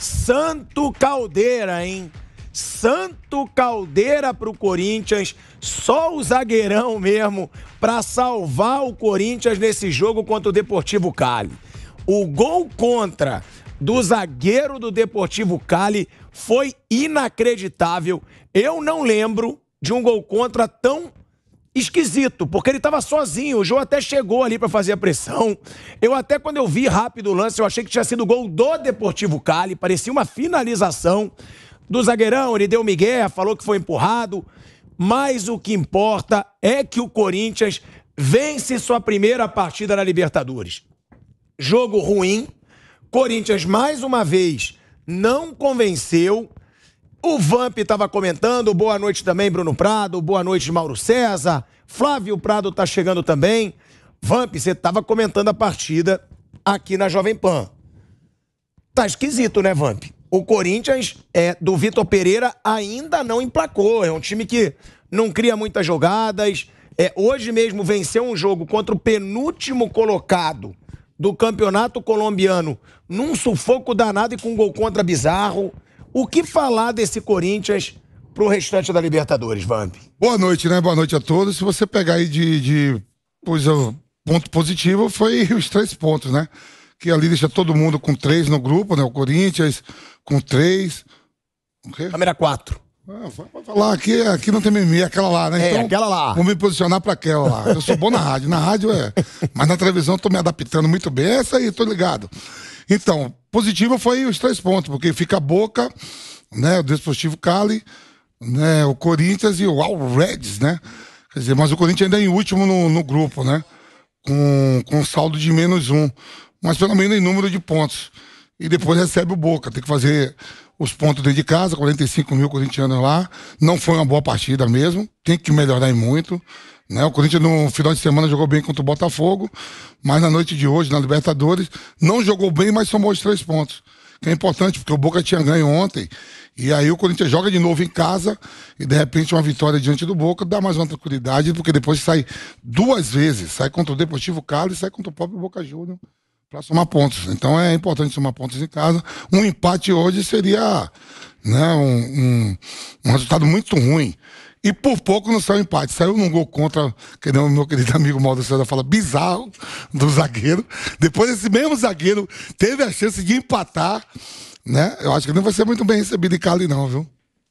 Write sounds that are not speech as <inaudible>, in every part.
Santo Caldeira, hein? Santo Caldeira para o Corinthians, só o zagueirão mesmo para salvar o Corinthians nesse jogo contra o Deportivo Cali. O gol contra do zagueiro do Deportivo Cali foi inacreditável. Eu não lembro de um gol contra tão esquisito, porque ele estava sozinho. O João até chegou ali para fazer a pressão. Eu até quando eu vi rápido o lance, eu achei que tinha sido gol do Deportivo Cali, parecia uma finalização do zagueirão, ele deu migué, falou que foi empurrado, mas o que importa é que o Corinthians vence sua primeira partida na Libertadores. Jogo ruim. Corinthians mais uma vez não convenceu o Vamp estava comentando, boa noite também, Bruno Prado, boa noite, Mauro César. Flávio Prado está chegando também. Vamp, você estava comentando a partida aqui na Jovem Pan. Tá esquisito, né, Vamp? O Corinthians é do Vitor Pereira ainda não emplacou. É um time que não cria muitas jogadas. É, hoje mesmo venceu um jogo contra o penúltimo colocado do campeonato colombiano num sufoco danado e com um gol contra bizarro. O que falar desse Corinthians pro restante da Libertadores, Vamp? Boa noite, né? Boa noite a todos. Se você pegar aí de, de pois, ponto positivo, foi os três pontos, né? Que ali deixa todo mundo com três no grupo, né? O Corinthians com três. Câmera quatro. Ah, vai falar aqui, aqui não tem mimimi, é aquela lá, né? É, então, aquela lá. Vou me posicionar pra aquela lá. Eu sou bom na rádio, na rádio é. Mas na televisão eu tô me adaptando muito bem, essa aí, tô ligado. Então, positivo foi os três pontos, porque fica a boca, né? O Desportivo Cali, né? O Corinthians e o All Reds, né? Quer dizer, mas o Corinthians ainda é em último no, no grupo, né? Com, com saldo de menos um. Mas pelo menos em número de pontos. E depois recebe o Boca. Tem que fazer os pontos dentro de casa, 45 mil corintianos lá. Não foi uma boa partida mesmo, tem que melhorar muito. Né? O Corinthians no final de semana jogou bem contra o Botafogo, mas na noite de hoje, na Libertadores, não jogou bem, mas somou os três pontos. Que é importante, porque o Boca tinha ganho ontem. E aí o Corinthians joga de novo em casa e de repente uma vitória diante do Boca dá mais uma tranquilidade, porque depois sai duas vezes, sai contra o Deportivo Carlos e sai contra o próprio Boca Júnior para somar pontos. Então é importante somar pontos em casa. Um empate hoje seria né, um, um, um resultado muito ruim. E por pouco não saiu empate. Saiu num gol contra, que nem o meu querido amigo Mauro César fala, bizarro do zagueiro. Depois esse mesmo zagueiro teve a chance de empatar, né? Eu acho que não vai ser muito bem recebido em Cali, não, viu?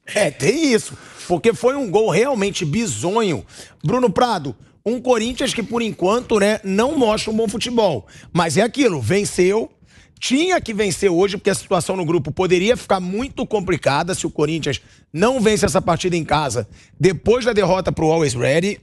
É, tem isso. Porque foi um gol realmente bizonho. Bruno Prado, um Corinthians que, por enquanto, né, não mostra um bom futebol. Mas é aquilo, venceu, tinha que vencer hoje, porque a situação no grupo poderia ficar muito complicada se o Corinthians não vence essa partida em casa depois da derrota para o Always Ready.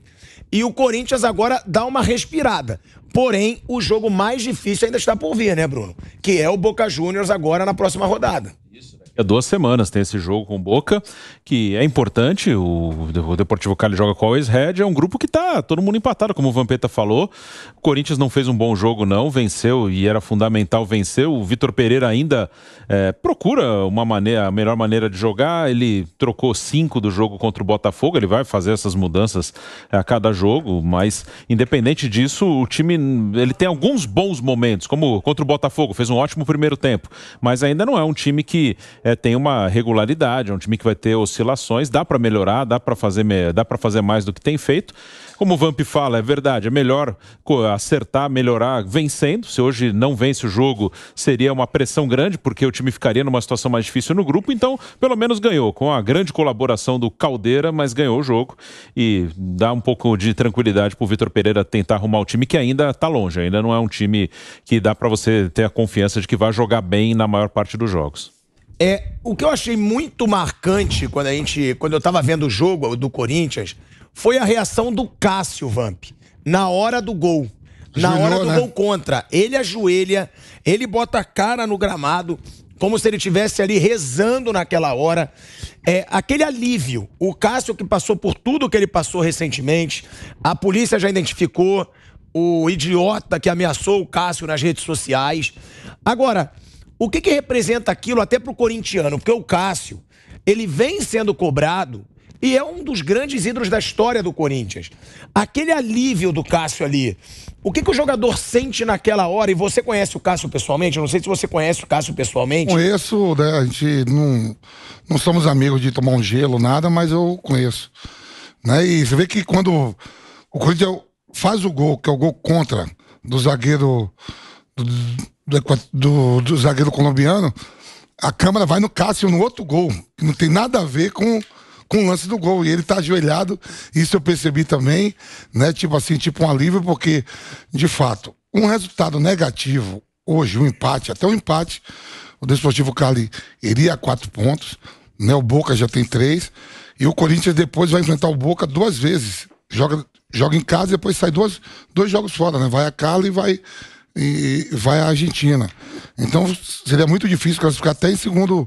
E o Corinthians agora dá uma respirada. Porém, o jogo mais difícil ainda está por vir, né, Bruno? Que é o Boca Juniors agora na próxima rodada. Isso. Há duas semanas tem esse jogo com o Boca, que é importante. O, o Deportivo Cali joga com o Always Red. É um grupo que tá todo mundo empatado, como o Vampeta falou. O Corinthians não fez um bom jogo, não. Venceu e era fundamental vencer. O Vitor Pereira ainda é, procura uma maneira, a melhor maneira de jogar. Ele trocou cinco do jogo contra o Botafogo. Ele vai fazer essas mudanças é, a cada jogo, mas independente disso, o time ele tem alguns bons momentos, como contra o Botafogo, fez um ótimo primeiro tempo, mas ainda não é um time que é, tem uma regularidade, é um time que vai ter oscilações, dá para melhorar, dá para fazer, dá fazer mais do que tem feito. Como o Vamp fala, é verdade, é melhor acertar, melhorar vencendo. Se hoje não vence o jogo, seria uma pressão grande, porque o time ficaria numa situação mais difícil no grupo. Então, pelo menos ganhou, com a grande colaboração do Caldeira, mas ganhou o jogo. E dá um pouco de tranquilidade para o Vitor Pereira tentar arrumar o time que ainda está longe, ainda não é um time que dá para você ter a confiança de que vai jogar bem na maior parte dos jogos. É, o que eu achei muito marcante quando a gente, quando eu tava vendo o jogo do Corinthians, foi a reação do Cássio Vamp na hora do gol. Na hora do né? gol contra, ele ajoelha, ele bota a cara no gramado, como se ele tivesse ali rezando naquela hora. É, aquele alívio. O Cássio que passou por tudo que ele passou recentemente, a polícia já identificou o idiota que ameaçou o Cássio nas redes sociais. Agora, o que, que representa aquilo até para o corintiano? Porque o Cássio, ele vem sendo cobrado e é um dos grandes ídolos da história do Corinthians. Aquele alívio do Cássio ali. O que, que o jogador sente naquela hora? E você conhece o Cássio pessoalmente? Eu não sei se você conhece o Cássio pessoalmente. Conheço, né? A gente não, não somos amigos de tomar um gelo, nada, mas eu conheço. Né? E você vê que quando o Corinthians faz o gol, que é o gol contra do zagueiro do, do, do zagueiro colombiano, a câmera vai no Cássio no outro gol, que não tem nada a ver com, com o lance do gol. E ele tá ajoelhado, isso eu percebi também, né? Tipo assim, tipo um alívio, porque, de fato, um resultado negativo hoje, um empate, até um empate, o Desportivo Cali iria a quatro pontos, né? O Boca já tem três. E o Corinthians depois vai enfrentar o Boca duas vezes. Joga, joga em casa e depois sai duas, dois jogos fora, né? Vai a Cali e vai e vai à Argentina. Então seria muito difícil classificar até em segundo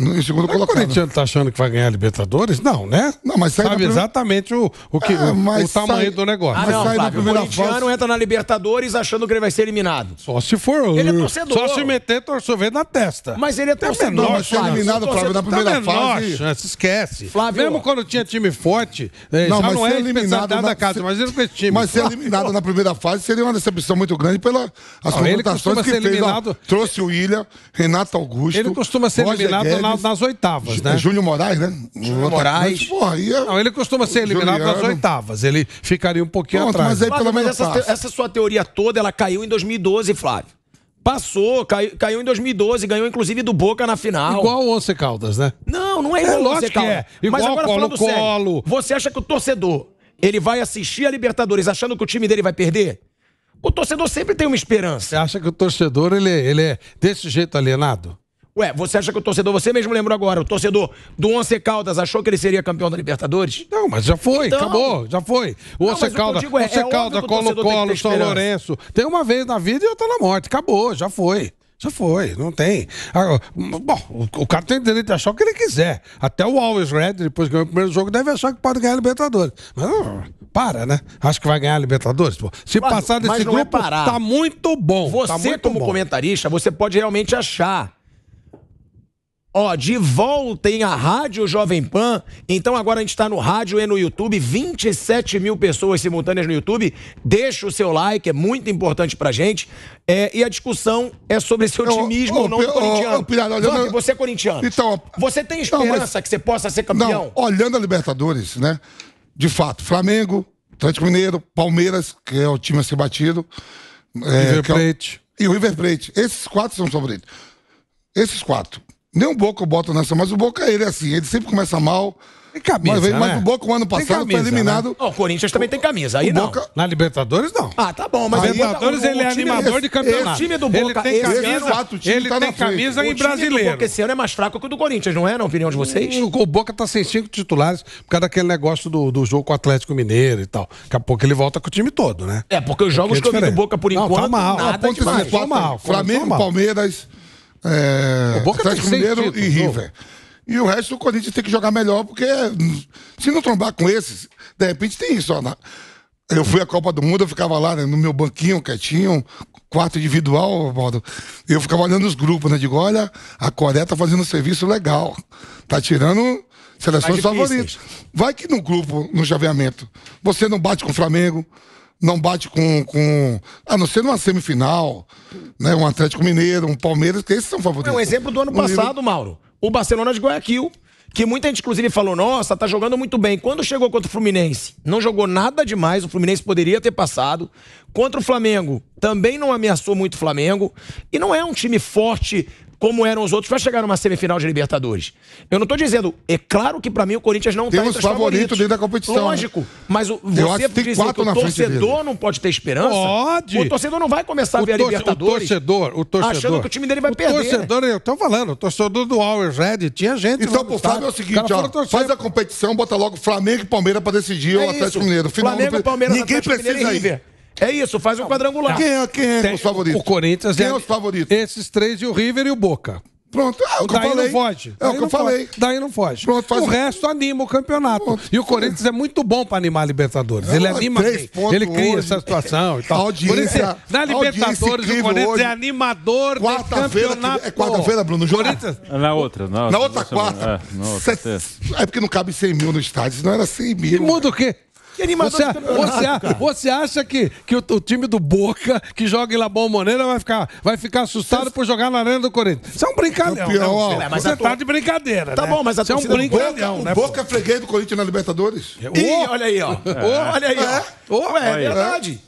em segundo mas colocado. O Corinthians tá achando que vai ganhar a Libertadores? Não, né? Não, mas sai Sabe primeira... exatamente o, o, que, é, o, o tamanho sai... do negócio. Ah, mas sai Flávio, primeira o corintiano fase... entra na Libertadores achando que ele vai ser eliminado. Só se for. Ele é torcedor. Só se meter torcedor na testa. Mas ele é tá torcedor. Não, menor, Ser é eliminado, Flávio, na tá primeira tá menor, fase. Chance, esquece. Flávio, Mesmo quando tinha time forte, eh, não, já mas não é, é eliminado na... da casa, mas ele com esse time. Mas ser é eliminado na primeira fase seria uma decepção muito grande pelas as contratações que fez. Trouxe o Ilha, Renato Augusto. Ele costuma ser eliminado na na, nas oitavas, né? né? Júnior Moraes, né? Júnior Moraes. Porra, ia... É não, ele costuma ser eliminado Juliano. nas oitavas. Ele ficaria um pouquinho Pronto, atrás. Mas, aí, pelo menos essa, essa sua teoria toda, ela caiu em 2012, Flávio. Passou, caiu, caiu em 2012, ganhou inclusive do Boca na final. Igual o Once Caldas, né? Não, não é igual é, o Once é. Caldas. É. Igual Mas agora colo, falando colo. sério, você acha que o torcedor, ele vai assistir a Libertadores achando que o time dele vai perder? O torcedor sempre tem uma esperança. Você acha que o torcedor, ele, é, ele é desse jeito alienado? Ué, você acha que o torcedor, você mesmo lembrou agora, o torcedor do Once Caldas achou que ele seria campeão da Libertadores? Não, mas já foi, então... acabou, já foi. O Não, Once Caldas, é, Once é Caldas, Colo-Colo, São Lourenço. Tem uma vez na vida e outra na morte, acabou, já foi. Já foi, não tem. Ah, bom, o, o cara tem direito de achar o que ele quiser. Até o Always Red, depois que ganhou o primeiro jogo, deve achar que pode ganhar a Libertadores. Mas não, para, né? Acho que vai ganhar a Libertadores. Se claro, passar desse é grupo, é tá muito bom. Tá você, tá muito como bom. comentarista, você pode realmente achar Ó, de volta em a Rádio Jovem Pan. Então agora a gente está no rádio e no YouTube. 27 mil pessoas simultâneas no YouTube. Deixa o seu like, é muito importante pra gente. É, e a discussão é sobre seu otimismo ou não corintiano. Pirado, olhando... Zob, você é corintiano. Então, você tem esperança não, mas... que você possa ser campeão? Não, olhando a Libertadores, né? De fato, Flamengo, Atlético Mineiro, Palmeiras, que é o time a ser batido. É, River Plate. É o... E o River Plate. Esses quatro são favoritos. Esses quatro. Nem o Boca bota nessa, mas o Boca é ele é assim, ele sempre começa mal. Tem camisa, mas, mas o né? Boca, o ano passado, camisa, foi né? eliminado. Né? Oh, o Corinthians também tem camisa, aí Boca... Na Libertadores, não. Ah, tá bom, mas... Na Libertadores, ele é animador esse, de campeonato. O time do Boca... Ele tem camisa, esse, fato, time ele tá tem camisa em brasileiro. O esse ano é mais fraco que o do Corinthians, não é, na opinião de hum, vocês? O, o Boca tá sem cinco titulares por causa daquele negócio do, do jogo com o Atlético Mineiro e tal. Daqui a pouco ele volta com o time todo, né? É, porque os jogos é que eu vi do Boca, por não, tá enquanto, tá, tá mal. nada... Não, ponto demais, tá mal. Flamengo, Palmeiras... É, o Boca Atlético Mineiro títulos, e River. E o resto o Corinthians tem que jogar melhor, porque hum, se não trombar com esses, de repente tem isso. Ó, na... Eu fui à Copa do Mundo, eu ficava lá né, no meu banquinho, quietinho, quarto individual, Eu ficava olhando os grupos, né? Digo, olha, a Coreia tá fazendo um serviço legal. Tá tirando seleções favoritas. Vai que no grupo, no chaveamento, você não bate com o Flamengo, não bate com, com. A não ser numa semifinal, né? Um Atlético Mineiro, um Palmeiras, que esses são favoritos. É um exemplo do ano passado, Mauro. O Barcelona de Guayaquil. Que muita gente, inclusive, falou: nossa, tá jogando muito bem. Quando chegou contra o Fluminense, não jogou nada demais, o Fluminense poderia ter passado. Contra o Flamengo, também não ameaçou muito o Flamengo. E não é um time forte como eram os outros para chegar numa semifinal de Libertadores. Eu não estou dizendo, é claro que para mim o Corinthians não tem tá os favoritos favorito dentro da competição. Né? Lógico, mas o, você dizer que o torcedor não pode ter esperança. Pode. O torcedor não vai começar o a ver a Libertadores. O torcedor, o torcedor. Achando que o time dele vai o perder. O né? torcedor, eu tô falando, o torcedor do Always Red tinha gente. Então, por favor é o seguinte, ó, faz a competição, bota logo Flamengo e Palmeiras para decidir é o Atlético Mineiro. Final Flamengo, Palmeiras, Ninguém Atlético precisa ver. ir. É isso, faz um tá quadrangular. Quem é, quem é Tem, os favoritos? O Corinthians quem é, é os favoritos? Esses três e o River e o Boca. Pronto, é o que daí eu falei. não foge. É o que eu falei. Foge. Daí não foge. Pronto, faz... O resto anima o campeonato. Pronto. E o Corinthians é muito bom para animar a Libertadores. ele anima, ele, ele cria hoje. essa situação e tal. Por <laughs> isso, é- na Libertadores o Corinthians hoje. é animador quarta do campeonato. É quarta-feira, Bruno, jogo? É na outra. Na outra, na outra quarta. É, na outra, é, porque não cabe 100 mil no estádio, senão era 100 mil. muda o quê? Que animador você, você, você, acha que, que o, o, time do Boca, que joga em bom Moneira, vai ficar, vai ficar assustado você... por jogar na Arena do Corinthians? Isso é um brincalhão. Né? Você, tá de brincadeira. Tá né? bom, mas a Isso é um brincalhão. Né, Boca, é freguês do Corinthians na Libertadores? É, Ih, olha aí, ó. olha aí, é? ó. É, é. verdade.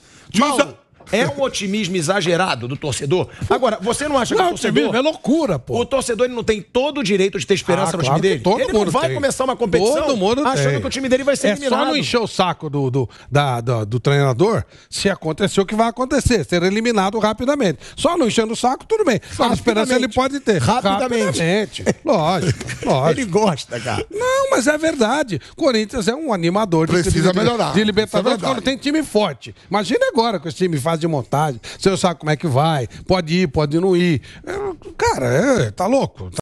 É um otimismo exagerado do torcedor. Agora, você não acha não, que o torcedor. É loucura, pô. O torcedor ele não tem todo o direito de ter esperança ah, no claro time dele. Todo ele mundo vai tem. começar uma competição todo mundo achando tem. que o time dele vai ser é eliminado. Só não encher o saco do, do, da, do, do treinador se acontecer o que vai acontecer, ser eliminado rapidamente. Só não enchendo o saco, tudo bem. A esperança ele pode ter. Rapidamente. rapidamente. <laughs> lógico, lógico. Ele gosta, cara. Não, mas é verdade. Corinthians é um animador Precisa de, melhorar. de Libertadores é quando tem time forte. Imagina agora com esse time fase de montagem, você não sabe como é que vai, pode ir, pode não ir. Cara, é, tá louco. Tá